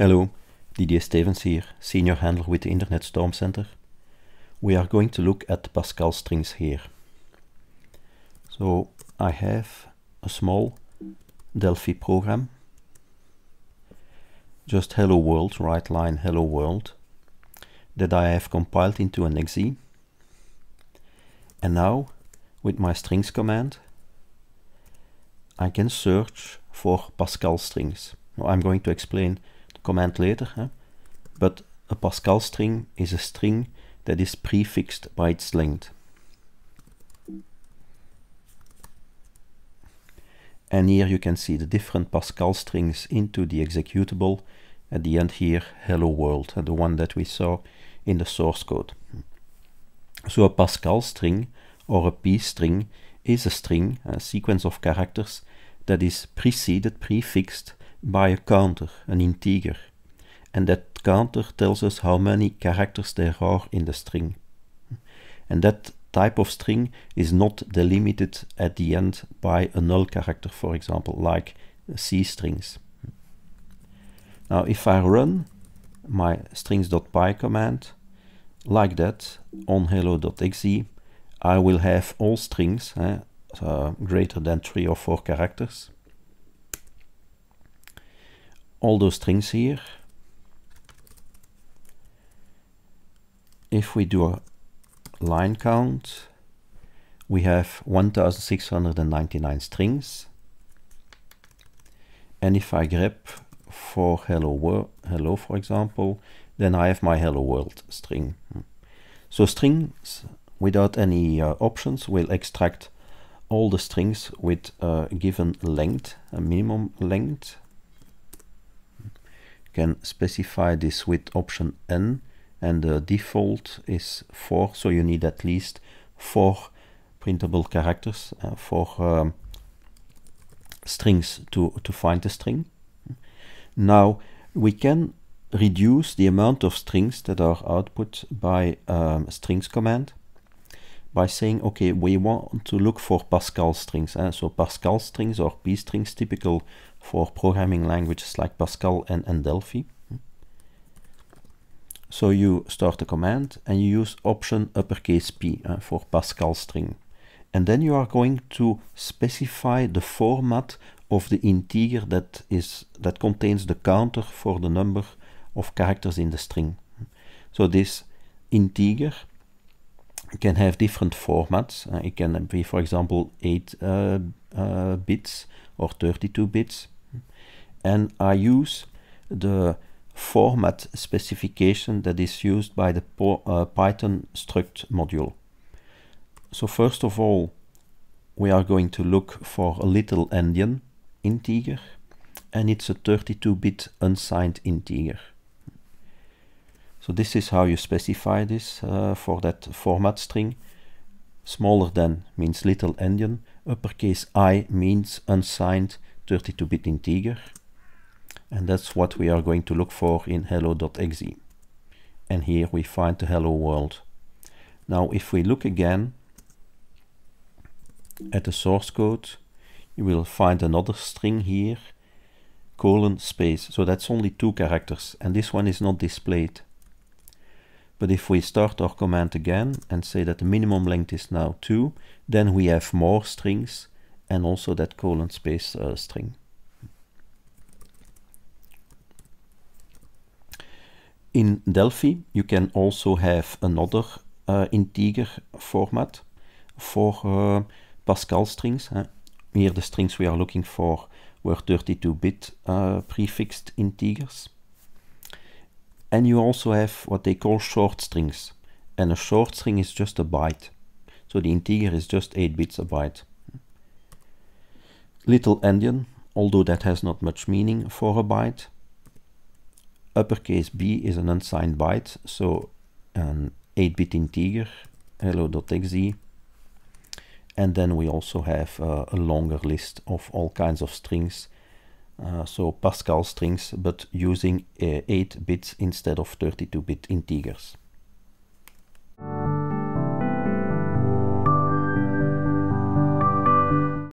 Hello, Didier Stevens here, Senior Handler with the Internet Storm Center. We are going to look at Pascal strings here. So I have a small Delphi program. Just hello world, right line hello world, that I have compiled into an exe. And now, with my strings command, I can search for Pascal strings. Now I'm going to explain command later. Huh? But a Pascal string is a string that is prefixed by its length. And here you can see the different Pascal strings into the executable. At the end here, hello world, the one that we saw in the source code. So a Pascal string or a P string is a string, a sequence of characters, that is preceded, prefixed by a counter, an integer and that counter tells us how many characters there are in the string. And that type of string is not delimited at the end by a null character, for example, like C strings. Now, if I run my strings.py command like that on hello.exe, I will have all strings eh, uh, greater than three or four characters. All those strings here If we do a line count, we have 1699 strings. And if I grep for hello world, hello for example, then I have my hello world string. So strings without any uh, options will extract all the strings with a given length, a minimum length. You can specify this with option n and the default is 4 so you need at least 4 printable characters uh, for um, strings to, to find the string. Now we can reduce the amount of strings that are output by um, strings command by saying okay we want to look for Pascal strings eh? so Pascal strings or P strings typical for programming languages like Pascal and, and Delphi so you start a command and you use option uppercase P uh, for Pascal string. And then you are going to specify the format of the integer that is that contains the counter for the number of characters in the string. So this integer can have different formats. Uh, it can be, for example, 8 uh, uh, bits or 32 bits. And I use the format specification that is used by the uh, Python struct module. So first of all, we are going to look for a little endian integer and it's a 32-bit unsigned integer. So this is how you specify this uh, for that format string. Smaller than means little endian, uppercase i means unsigned 32-bit integer and that's what we are going to look for in hello.exe and here we find the hello world now if we look again at the source code you will find another string here colon space so that's only two characters and this one is not displayed but if we start our command again and say that the minimum length is now 2 then we have more strings and also that colon space uh, string In Delphi, you can also have another eh, integer format for eh, Pascal strings. Huh? Eh. Here the strings we are looking for were 32-bit prefixed integers. And you also have what they call short strings. And a short string is just a byte. So the integer is just 8 bits a byte. Little endian, although that has not much meaning for a byte uppercase B is an unsigned byte, so an 8-bit integer, hello.exe. And then we also have uh, a longer list of all kinds of strings, uh, so Pascal strings, but using uh, 8 bits instead of 32-bit integers.